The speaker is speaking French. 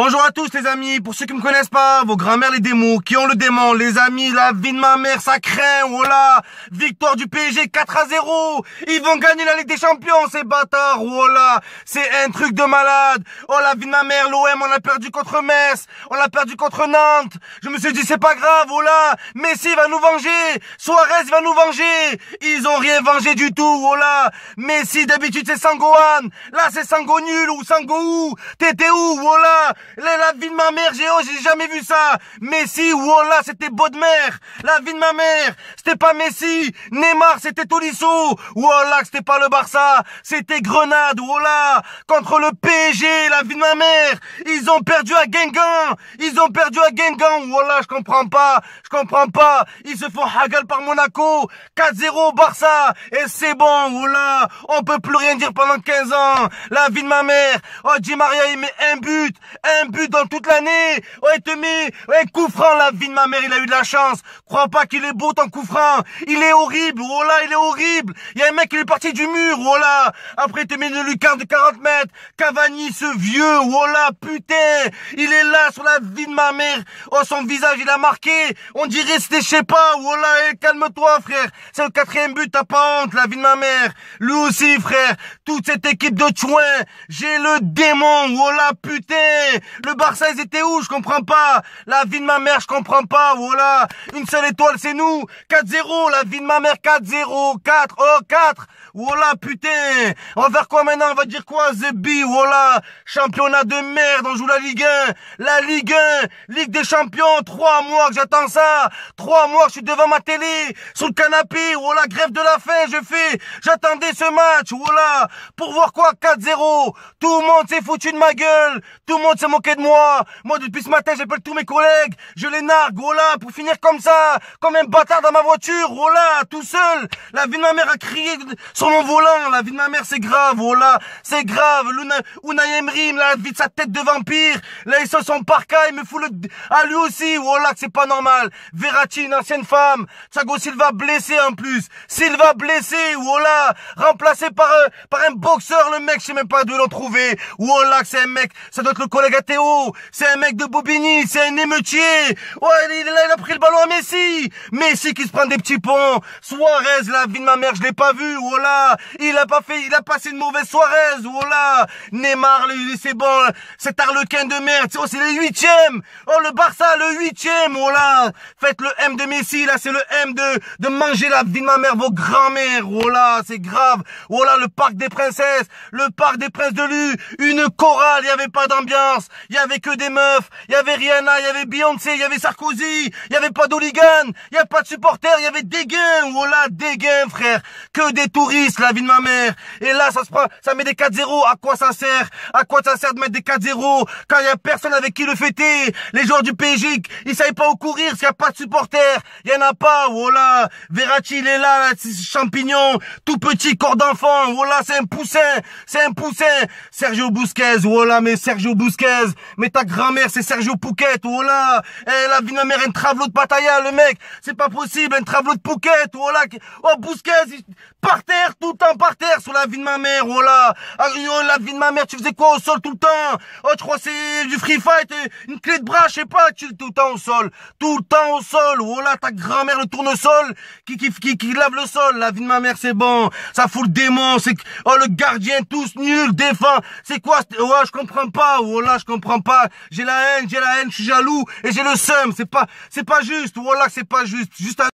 Bonjour à tous les amis, pour ceux qui me connaissent pas, vos grand mères les démons, qui ont le démon, les amis, la vie de ma mère, ça craint, voilà, oh victoire du PSG 4 à 0, ils vont gagner la Ligue des Champions, ces bâtards, voilà, oh c'est un truc de malade, oh la vie de ma mère, l'OM, on a perdu contre Metz, on a perdu contre Nantes, je me suis dit c'est pas grave, voilà, oh Messi va nous venger, Suarez va nous venger, ils ont rien vengé du tout, voilà, Messi d'habitude c'est Sangohan, là c'est Sango nul ou Sango où, t'étais où, voilà, la vie de ma mère, j'ai jamais vu ça. Messi, voilà, c'était mer La vie de ma mère, c'était pas Messi. Neymar, c'était Tolisso. Voilà, c'était pas le Barça. C'était Grenade, voilà. Contre le PSG, la vie de ma mère. Ils ont perdu à Guingamp. Ils ont perdu à Guingamp. Voilà, je comprends pas. Je comprends pas. Ils se font hagal par Monaco. 4-0 Barça. Et c'est bon, voilà. On peut plus rien dire pendant 15 ans. La vie de ma mère. Oh, Di Maria, il met un but un but dans toute l'année. Ouais, te met ouais, coup franc, la vie de ma mère, il a eu de la chance. Crois pas qu'il est beau ton coup franc. Il est horrible, voilà oh il est horrible. Il y a un mec qui est parti du mur, voilà oh là. Après, te met une lucarne de 40 mètres. Cavani, ce vieux, oh putain. Il est là sur la vie de ma mère. Oh, son visage, il a marqué. On dirait c'était, je sais pas, voilà oh là, eh, calme-toi, frère. C'est le quatrième but, t'as pas honte, la vie de ma mère. Lui aussi, frère. Toute cette équipe de chouin, J'ai le démon, oh putain. Le Barça, ils étaient où Je comprends pas. La vie de ma mère, je comprends pas. Voilà. Une seule étoile, c'est nous. 4-0. La vie de ma mère, 4-0. 4. Oh, 4. Voilà, putain. On va faire quoi maintenant On va dire quoi The B, voilà. Championnat de merde. On joue la Ligue 1. La Ligue 1. Ligue des champions. Trois mois que j'attends ça. Trois mois je suis devant ma télé. Sur le canapé. Voilà, grève de la faim, je fais. J'attendais ce match. Voilà. Pour voir quoi 4-0. Tout le monde s'est foutu de ma gueule. Tout le monde s'est moquer de moi. Moi, depuis ce matin, j'appelle tous mes collègues. Je les nargue, voilà, oh pour finir comme ça. Comme un bâtard dans ma voiture, voilà, oh tout seul. La vie de ma mère a crié sur mon volant. La vie de ma mère, c'est grave, voilà. Oh c'est grave. luna Yemrim, la vie de sa tête de vampire. Là, ils se sont parka, il me fout le... Ah, lui aussi, voilà, que c'est pas normal. Verratti, une ancienne femme. chago Silva blessé en plus. Silva blessé, voilà. Remplacé par, euh, par un boxeur, le mec, je sais même pas d'où l'ont trouvé. Voilà, que c'est un mec, ça doit être le collègue c'est un mec de Bobigny, c'est un émeutier. Ouais, il, a pris le ballon à Messi. Messi qui se prend des petits ponts. Suarez, la vie de ma mère, je l'ai pas vu. Voilà, oh il a pas fait, il a passé une mauvaise Suarez. Voilà, oh Neymar, c'est bon, cet arlequin de merde. Oh, c'est le huitième. Oh, le Barça, le huitième. Voilà, oh faites le M de Messi. Là, c'est le M de, de manger la vie de ma mère, vos grands-mères. Oh c'est grave. Voilà, le parc des princesses, le parc des princes de Lu, une chorale, il n'y avait pas d'ambiance il y avait que des meufs, il y avait Rihanna, il y avait Beyoncé, il y avait Sarkozy, il y avait pas d'oligan, il y a pas de supporters, il y avait des gains, voilà oh des gains frère, que des touristes la vie de ma mère. Et là ça se prend, ça met des 4-0, à quoi ça sert À quoi ça sert de mettre des 4-0 quand il y a personne avec qui le fêter Les joueurs du PSG, ils savaient pas où courir s'il y a pas de supporters, il y en a pas, voilà. Oh Verratti il est là, là champignon, tout petit corps d'enfant, voilà, oh c'est un poussin, c'est un poussin. Sergio Busquets, voilà mais Sergio Busquets mais ta grand-mère c'est Sergio Pouquet, oh là, eh, la vie de ma mère un travelot de Pataya, hein, le mec, c'est pas possible, un travelot de Pouquet, oh là, oh Bousquet, par terre, tout le temps par terre, sur la vie de ma mère, oh là, la vie de ma mère, tu faisais quoi au sol tout le temps Oh, tu crois c'est du free fight, euh, une clé de bras, je sais pas, tu tout le temps au sol, tout le temps au sol, oh là, ta grand-mère le tournesol, qui, qui, qui, qui lave le sol, la vie de ma mère c'est bon, ça fout le démon, c'est, oh le gardien, tous nuls, défend, c'est quoi, oh je comprends pas, oh là, je comprends pas. J'ai la haine, j'ai la haine, je suis jaloux et j'ai le seum. C'est pas, c'est pas juste. Voilà, c'est pas juste. Juste à...